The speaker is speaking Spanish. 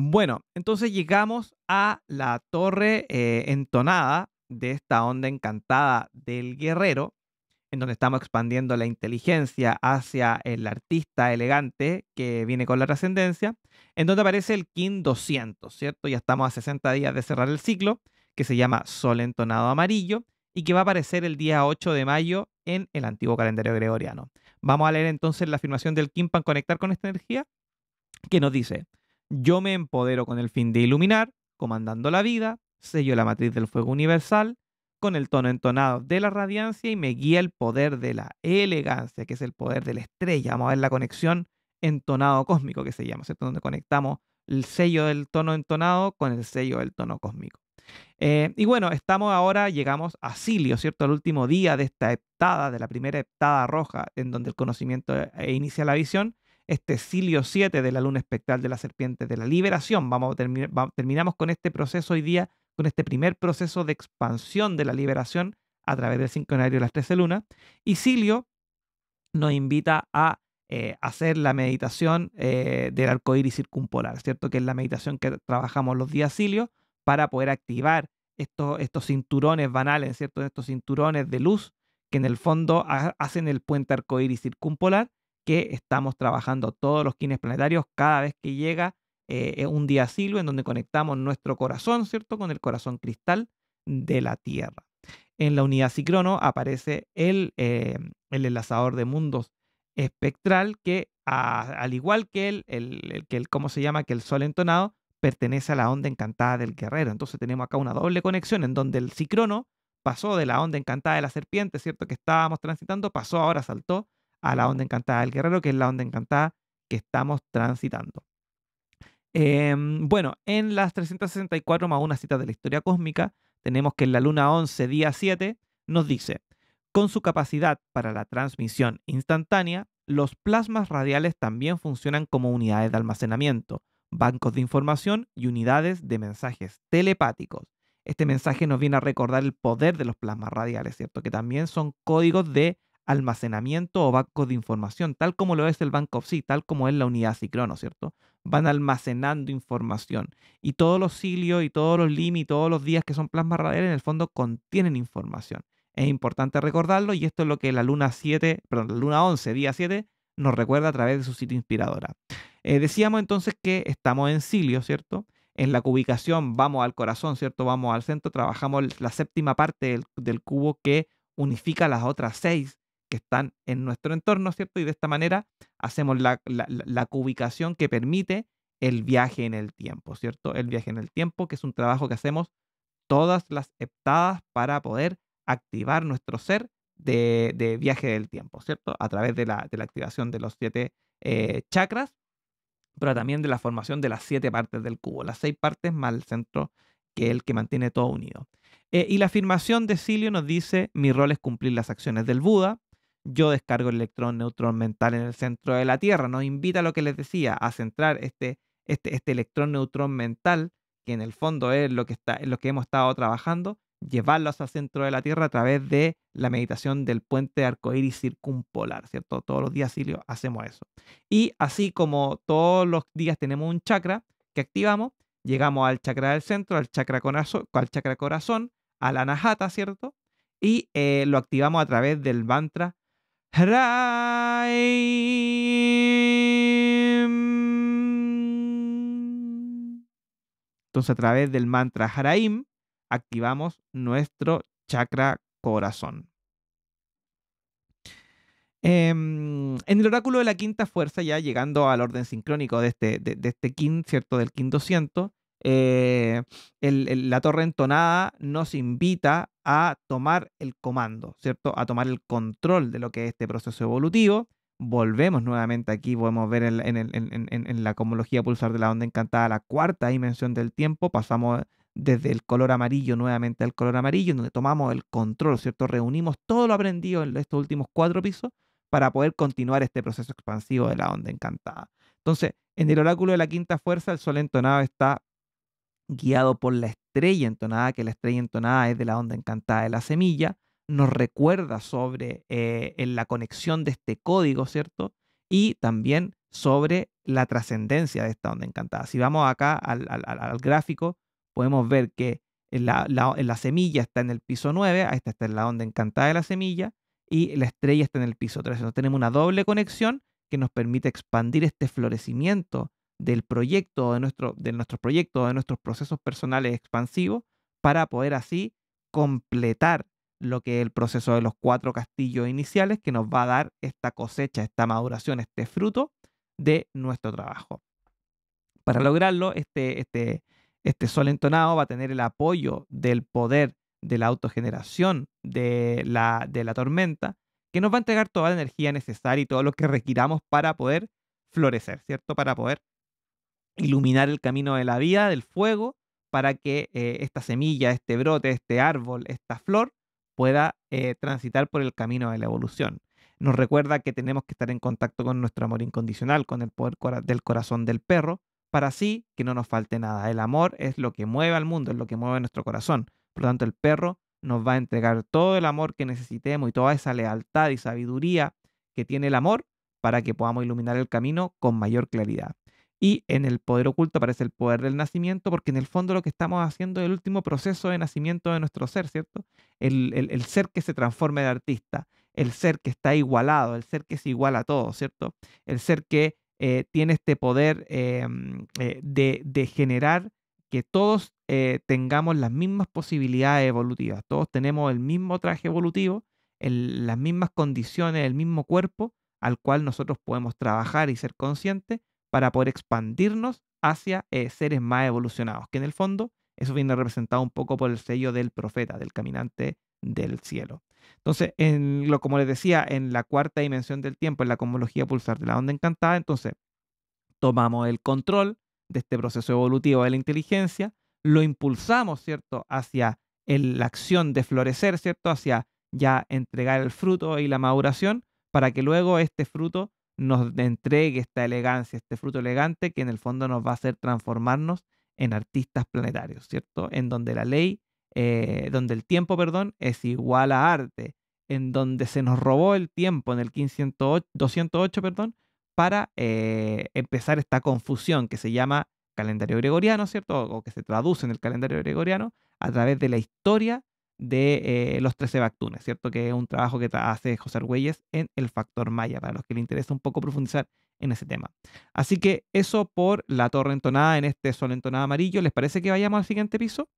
Bueno, entonces llegamos a la torre eh, entonada de esta onda encantada del guerrero, en donde estamos expandiendo la inteligencia hacia el artista elegante que viene con la trascendencia, en donde aparece el King 200, ¿cierto? Ya estamos a 60 días de cerrar el ciclo, que se llama Sol Entonado Amarillo, y que va a aparecer el día 8 de mayo en el antiguo calendario gregoriano. Vamos a leer entonces la afirmación del King para conectar con esta energía, que nos dice, yo me empodero con el fin de iluminar, comandando la vida, sello la matriz del fuego universal, con el tono entonado de la radiancia y me guía el poder de la elegancia, que es el poder de la estrella. Vamos a ver la conexión entonado cósmico que se llama, ¿cierto? Donde conectamos el sello del tono entonado con el sello del tono cósmico. Eh, y bueno, estamos ahora, llegamos a Silio, ¿cierto? Al último día de esta heptada, de la primera heptada roja, en donde el conocimiento eh, inicia la visión este Silio 7 de la luna espectral de la serpiente de la liberación. Vamos a terminamos con este proceso hoy día, con este primer proceso de expansión de la liberación a través del cinconario de las 13 lunas. Y Silio nos invita a eh, hacer la meditación eh, del arcoíris circumpolar, ¿cierto? Que es la meditación que trabajamos los días Silio para poder activar estos, estos cinturones banales, ¿cierto? Estos cinturones de luz que en el fondo hacen el puente arcoíris circumpolar que estamos trabajando todos los quines planetarios cada vez que llega eh, eh, un día silvo en donde conectamos nuestro corazón, ¿cierto?, con el corazón cristal de la Tierra. En la unidad Cicrono aparece el, eh, el enlazador de mundos espectral que, al igual que el, el, que el, ¿cómo se llama?, que el Sol entonado, pertenece a la onda encantada del guerrero. Entonces tenemos acá una doble conexión en donde el Cicrono pasó de la onda encantada de la serpiente, ¿cierto?, que estábamos transitando, pasó ahora, saltó a la onda encantada del guerrero, que es la onda encantada que estamos transitando. Em, bueno, en las 364 más una cita de la historia cósmica, tenemos que en la luna 11, día 7, nos dice, con su capacidad para la transmisión instantánea, los plasmas radiales también funcionan como unidades de almacenamiento, bancos de información y unidades de mensajes telepáticos. Este mensaje nos viene a recordar el poder de los plasmas radiales, ¿cierto? Que también son códigos de almacenamiento o banco de información, tal como lo es el Banco of C, tal como es la unidad Cicrono, ¿cierto? Van almacenando información y todos los cilios y todos los limi, todos los días que son plasma radiales, en el fondo contienen información. Es importante recordarlo y esto es lo que la luna 7, perdón, la luna 11, día 7, nos recuerda a través de su sitio inspiradora. Eh, decíamos entonces que estamos en cilio, ¿cierto? en la cubicación vamos al corazón, ¿cierto? Vamos al centro, trabajamos la séptima parte del, cubo que unifica las otras seis que están en nuestro entorno, ¿cierto? Y de esta manera hacemos la, la, cubicación que permite el viaje en el tiempo, ¿cierto? El viaje en el tiempo, que es un trabajo que hacemos todas las heptadas para poder activar nuestro ser de, de viaje del tiempo, ¿cierto? A través de la, de la activación de los siete eh, chakras, pero también de la formación de las siete partes del cubo, las seis partes más el centro que es el que mantiene todo unido. Eh, y la afirmación de Silio nos dice, mi rol es cumplir las acciones del Buda, yo descargo el electrón neutrón mental en el centro de la Tierra. Nos invita a lo que les decía, a centrar este, este, este, electrón neutrón mental, que en el fondo es lo que, está, lo que hemos estado trabajando, llevarlos al centro de la Tierra a través de la meditación del puente arcoíris circumpolar, ¿cierto? Todos los días, hacemos eso. Y así como todos los días tenemos un chakra que activamos, llegamos al chakra del centro, al chakra corazón, al chakra corazón, a la anahata, ¿cierto? Y eh, lo activamos a través del mantra entonces a través del mantra Haraim activamos nuestro chakra corazón. Em, en el oráculo de la quinta fuerza, ya llegando al orden sincrónico de este, de, de este ¿cierto? Del kin 200, eh, la torre entonada nos invita a tomar el comando, ¿cierto? A tomar el control de lo que es este proceso evolutivo. Volvemos nuevamente aquí, podemos ver en, en la cosmología pulsar de la onda encantada la cuarta dimensión del tiempo. Pasamos desde el color amarillo nuevamente al color amarillo, donde tomamos el control, ¿cierto? Reunimos todo lo aprendido en estos últimos cuatro pisos para poder continuar este proceso expansivo de la onda encantada. Entonces, en el oráculo de la quinta fuerza, el sol entonado está guiado por la estrella entonada, que la estrella entonada es de la onda encantada de la semilla, nos recuerda sobre eh, en la conexión de este código, ¿cierto? Y también sobre la trascendencia de esta onda encantada. Si vamos acá al, gráfico, podemos ver que la, semilla está en el piso 9, esta está en la onda encantada de la semilla, y la estrella está en el piso 3. Entonces tenemos una doble conexión que nos permite expandir este florecimiento del proyecto, de, nuestro, de nuestros proyectos, de nuestros procesos personales expansivos, para poder así completar lo que es el proceso de los cuatro castillos iniciales que nos va a dar esta cosecha, esta maduración, este fruto de nuestro trabajo. Para lograrlo, este, este, este sol entonado va a tener el apoyo del poder de la autogeneración de la, de la tormenta, que nos va a entregar toda la energía necesaria y todo lo que requiramos para poder florecer, ¿cierto? Para poder iluminar el camino de la vida, del fuego, para que eh, esta semilla, este brote, este árbol, esta flor pueda eh, transitar por el camino de la evolución. Nos recuerda que tenemos que estar en contacto con nuestro amor incondicional, con el poder del corazón del perro, para así que no nos falte nada. El amor es lo que mueve al mundo, es lo que mueve nuestro corazón. Por lo tanto, el perro nos va a entregar todo el amor que necesitemos y toda esa lealtad y sabiduría que tiene el amor para que podamos iluminar el camino con mayor claridad. Y en el poder oculto aparece el poder del nacimiento, porque en el fondo lo que estamos haciendo es el último proceso de nacimiento de nuestro ser, ¿cierto? El, ser que se transforma en artista, el ser que está igualado, el ser que es igual a todo, ¿cierto? El ser que eh, tiene este poder em, eh, de, generar que todos eh, tengamos las mismas posibilidades evolutivas, todos tenemos el mismo traje evolutivo, las mismas condiciones, el mismo cuerpo al cual nosotros podemos trabajar y ser conscientes para poder expandirnos hacia eh, seres más evolucionados, que en el fondo eso viene representado un poco por el sello del profeta, del caminante del cielo. Entonces, en lo, como les decía, en la cuarta dimensión del tiempo, en la cosmología pulsar de la onda encantada, entonces tomamos el control de este proceso evolutivo de la inteligencia, lo impulsamos, ¿cierto?, hacia la acción de florecer, ¿cierto?, hacia ya entregar el fruto y la maduración, para que luego este fruto nos entregue esta elegancia, este fruto elegante que en el fondo nos va a hacer transformarnos en artistas planetarios, ¿cierto? En donde la ley, eh, donde el tiempo, perdón, es igual a arte, en donde se nos robó el tiempo en el 1508, 208, perdón, para eh, empezar esta confusión que se llama calendario gregoriano, ¿cierto? O que se traduce en el calendario gregoriano a través de la historia de eh, los 13 Bactunes, ¿cierto? Que es un trabajo que hace José Argüelles en El Factor Maya, para los que le interesa un poco profundizar en ese tema. Así que eso por la torre entonada en este sol Entonado amarillo. ¿Les parece que vayamos al siguiente piso?